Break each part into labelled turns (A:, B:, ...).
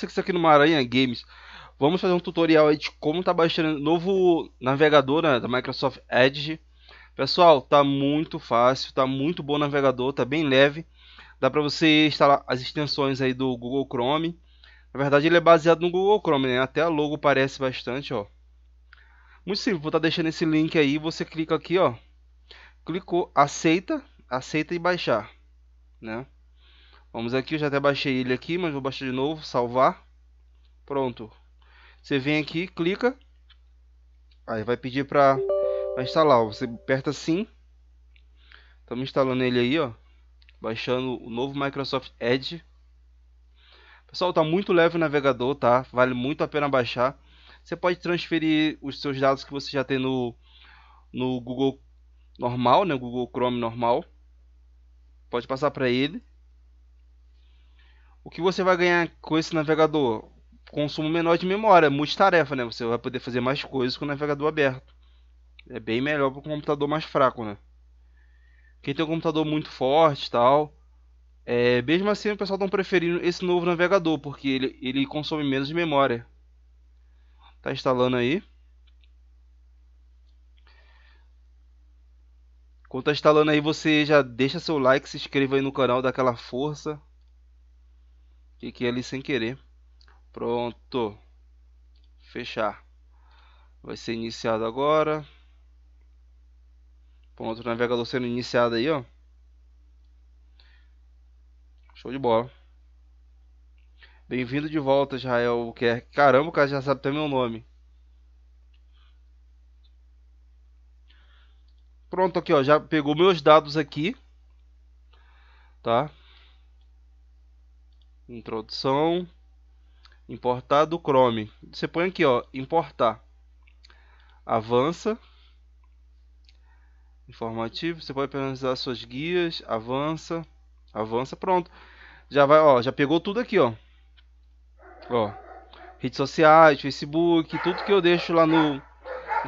A: que está aqui no Maranha Games. Vamos fazer um tutorial aí de como tá baixando novo navegador né, da Microsoft Edge. Pessoal, tá muito fácil, tá muito bom navegador, tá bem leve. Dá para você instalar as extensões aí do Google Chrome. Na verdade, ele é baseado no Google Chrome, né? Até a logo parece bastante, ó. Muito simples, vou estar tá deixando esse link aí, você clica aqui, ó. Clicou, aceita, aceita e baixar, né? Vamos aqui, eu já até baixei ele aqui, mas vou baixar de novo, salvar. Pronto. Você vem aqui, clica. Aí vai pedir para instalar. Você aperta sim. Estamos instalando ele aí, ó. Baixando o novo Microsoft Edge. Pessoal, tá muito leve o navegador, tá? Vale muito a pena baixar. Você pode transferir os seus dados que você já tem no, no Google normal, né? Google Chrome normal. Pode passar para ele. O que você vai ganhar com esse navegador? Consumo menor de memória, multitarefa, né? Você vai poder fazer mais coisas com o navegador aberto. É bem melhor para um computador mais fraco, né? Quem tem um computador muito forte tal. É, mesmo assim, o pessoal estão tá preferindo esse novo navegador, porque ele, ele consome menos de memória. Tá instalando aí. Enquanto tá instalando aí, você já deixa seu like, se inscreva aí no canal, dá aquela força. Cliquei ali sem querer. Pronto. Fechar. Vai ser iniciado agora. Pronto, o navegador sendo iniciado aí, ó. Show de bola. Bem-vindo de volta, Israel Albuquerque. Caramba, o cara já sabe até meu nome. Pronto, aqui, ó. Já pegou meus dados aqui. Tá? Introdução. Importar do Chrome. Você põe aqui, ó, importar. Avança. Informativo. Você pode personalizar suas guias. Avança. Avança, pronto. Já vai, ó, já pegou tudo aqui, ó. Ó. Redes sociais, Facebook, tudo que eu deixo lá no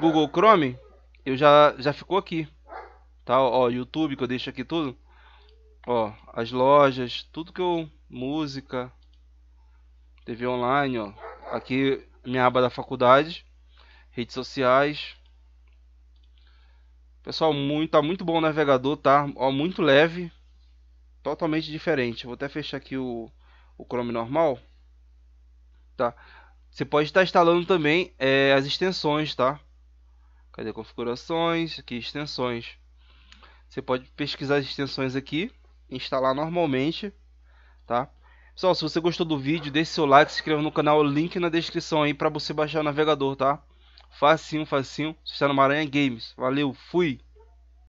A: Google Chrome, eu já já ficou aqui. Tá, ó, YouTube que eu deixo aqui tudo. Ó, as lojas, tudo que eu música, TV online, ó. Aqui minha aba da faculdade, redes sociais. Pessoal, muito, tá muito bom o navegador, tá? Ó, muito leve, totalmente diferente. Vou até fechar aqui o, o Chrome normal, tá? Você pode estar tá instalando também é, as extensões, tá? Cadê configurações? Aqui extensões. Você pode pesquisar as extensões aqui, instalar normalmente tá? Pessoal, se você gostou do vídeo, deixe seu like, se inscreva no canal, link na descrição aí pra você baixar o navegador, tá? Facinho, facinho. Você está no Maranhão Games. Valeu, fui!